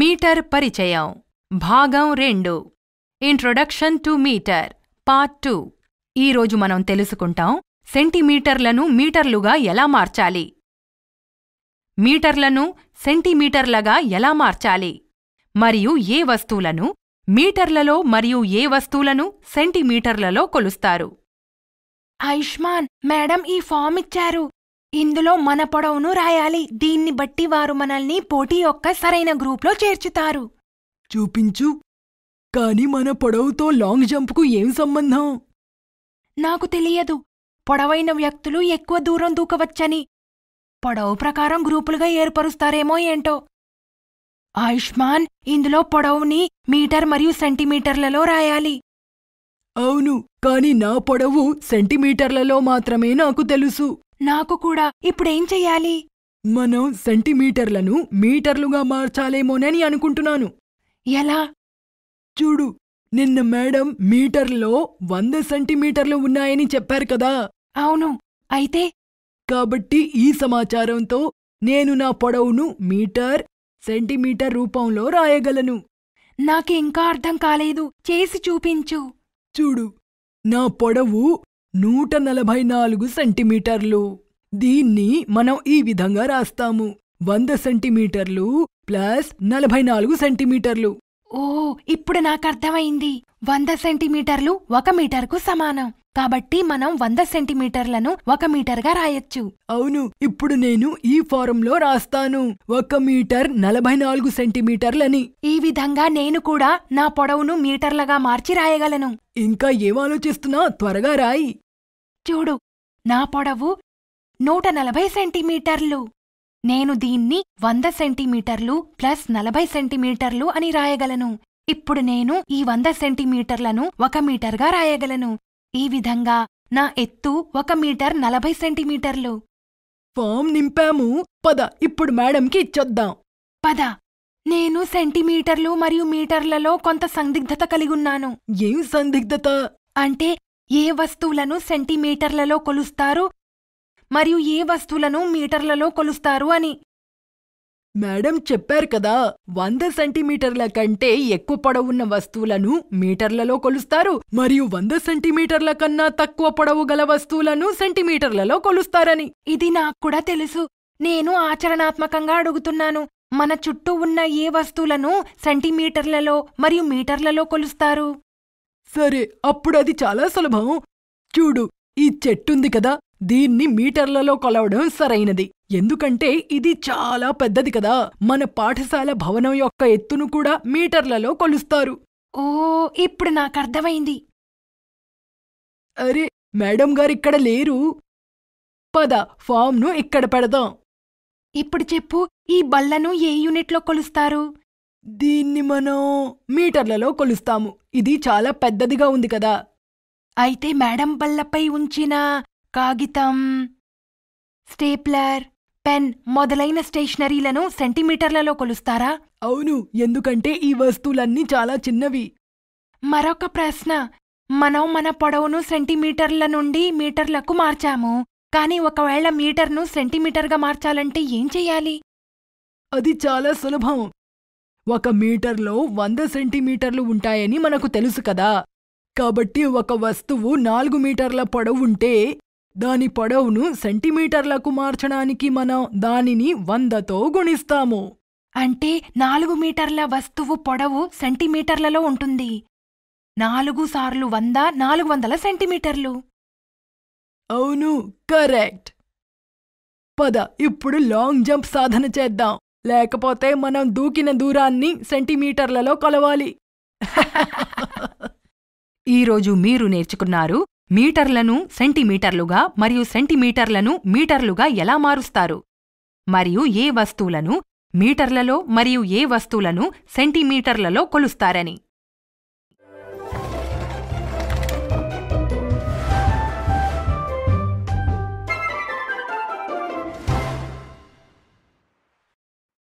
metre పరిచయం భాగం రెండు introduction to meter part two ఈరోజు మనం తెలుసుకుంటాం సెంటీమీటర్లను మీటర్లుగా ఎలా మార్చాలి మీటర్లను సెంటీమీటర్లగా ఎలా మార్చాలి మరియు ఏ వస్తువులను మీటర్లలో మరియు ఏ వస్తువులను సెంటీమీటర్లలో కొలుస్తారు ఆయుష్మాన్ మేడం ఈ ఫామ్ ఇచ్చారు ఇందులో మన పొడవును రాయాలి దీన్ని బట్టి వారు మనల్ని పోటీ యొక్క సరైన గ్రూప్లో చేర్చుతారు చూపించు కానీ మన పొడవుతో లాంగ్ జంప్కు ఏం సంబంధం నాకు తెలియదు పొడవైన వ్యక్తులు ఎక్కువ దూరం దూకవచ్చని పొడవు ప్రకారం గ్రూపులుగా ఏర్పరుస్తారేమో ఏంటో ఆయుష్మాన్ ఇందులో పొడవుని మీటర్ మరియు సెంటీమీటర్లలో రాయాలి అవును కాని నా పొడవు సెంటీమీటర్లలో మాత్రమే నాకు తెలుసు నాకు కూడా ఇప్పుడేం చెయ్యాలి మనం సెంటీమీటర్లను మీటర్లుగా మార్చాలేమోనని అనుకుంటున్నాను ఎలా చూడు నిన్న మేడం మీటర్లో వంద సెంటీమీటర్లు ఉన్నాయని చెప్పారు కదా అవును అయితే కాబట్టి ఈ సమాచారంతో నేను నా పొడవును మీటర్ సెంటీమీటర్ రూపంలో రాయగలను నాకింకా అర్థం కాలేదు చేసి చూపించు చూడు నా పొడవు నూట నలభై నాలుగు సెంటీమీటర్లు దీన్ని మనం ఈ విధంగా రాస్తాము వంద సెంటీమీటర్లు ప్లస్ నలభై నాలుగు సెంటీమీటర్లు ఓ ఇప్పుడు నాకు అర్థమైంది వంద సెంటీమీటర్లు ఒక మీటర్కు సమానం కాబట్టి మనం వంద సెంటీమీటర్లను ఒక మీటర్గా రాయొచ్చు అవును ఇప్పుడు నేను ఈ ఫారంలో రాస్తాను ఒక మీటర్ నలభై నాలుగు సెంటీమీటర్లని ఈ విధంగా నేను కూడా నా పొడవును మీటర్లుగా మార్చి రాయగలను ఇంకా ఏం ఆలోచిస్తున్నా త్వరగా రాయి చూడు నా పొడవు నూట నలభై సెంటీమీటర్లు నేను దీన్ని వంద సెంటీమీటర్లు ప్లస్ నలభై సెంటీమీటర్లు అని రాయగలను ఇప్పుడు నేను ఈ వంద సెంటీమీటర్లను ఒక మీటర్గా రాయగలను ఈ విధంగా నా ఎత్తు ఒక మీటర్ నలభై సెంటీమీటర్లు ఫామ్ నింపాము పద ఇప్పుడు మేడంకి ఇచ్చొద్దాం పద నేను సెంటీమీటర్లు మరియు మీటర్లలో కొంత సందిగ్ధత కలిగున్నాను ఏం సందిగ్ధత అంటే ఏ వస్తువులను సెంటీమీటర్లలో కొలుస్తారు మరియు ఏ వస్తువులను మీటర్లలో కొలుస్తారు అని మేడం చెప్పారు కదా వంద సెంటీమీటర్ల కంటే ఎక్కువ పొడవున్న వస్తువులను మీటర్లలో కొలుస్తారు మరియు వంద సెంటీమీటర్ల కన్నా తక్కువ పొడవు గల వస్తువులను సెంటీమీటర్లలో కొలుస్తారని ఇది నాకు కూడా తెలుసు నేను ఆచరణాత్మకంగా అడుగుతున్నాను మన చుట్టూ ఉన్న ఏ వస్తువులను సెంటీమీటర్లలో మరియు మీటర్లలో కొలుస్తారు సరే అప్పుడు అది చాలా సులభం చూడు ఈ చెట్టుంది కదా దీన్ని మీటర్లలో కొలవడం సరైనది ఎందుకంటే ఇది చాలా పెద్దది కదా మన పాఠశాల భవనం యొక్క ఎత్తును కూడా మీటర్లలో కొలుస్తారు ఓ ఇప్పుడు నాకు అర్థమైంది అరే మేడం గారిక్కడ లేరు పద ఫామ్ను ఇక్కడ పెడదాం ఇప్పుడు చెప్పు ఈ బల్లను ఏ యూనిట్లో కొలుస్తారు దీన్ని మనం మీటర్లలో కొలుస్తాము ఇది చాలా పెద్దదిగా ఉంది కదా అయితే మేడం బల్లపై ఉంచిన కాగితం స్టేప్లర్ పెన్ మొదలైన స్టేషనరీలను సెంటీమీటర్లలో కొలుస్తారా అవును ఎందుకంటే ఈ వస్తువులన్నీ చాలా చిన్నవి మరొక ప్రశ్న మనం మన పొడవును సెంటీమీటర్ల నుండి మీటర్లకు మార్చాము కానీ ఒకవేళ మీటర్ను సెంటీమీటర్గా మార్చాలంటే ఏం చెయ్యాలి అది చాలా సులభం ఒక మీటర్లో వంద సెంటీమీటర్లు ఉంటాయని మనకు తెలుసు కదా కాబట్టి ఒక వస్తువు నాలుగు మీటర్ల పొడవుంటే దాని పొడవును సెంటీమీటర్లకు మార్చడానికి మనం దానిని వందతో గుణిస్తాము అంటే నాలుగు మీటర్ల వస్తువు పొడవు సెంటీమీటర్లలో ఉంటుంది నాలుగు సార్లు వంద నాలుగు వందల సెంటీమీటర్లు అవును కరెక్ట్ పద ఇప్పుడు లాంగ్ జంప్ సాధన చేద్దాం లేకపోతే మనం దూకిన దూరాన్ని సెంటీమీటర్లలో కొలవాలి ఈరోజు మీరు నేర్చుకున్నారు మీటర్లను సెంటీమీటర్లుగా మరియు సెంటీమీటర్లను మీటర్లుగా ఎలా మారుస్తారు మరియు ఏ వస్తువులను మీటర్లలో మరియు ఏ వస్తువులను సెంటీమీటర్లలో కొలుస్తారని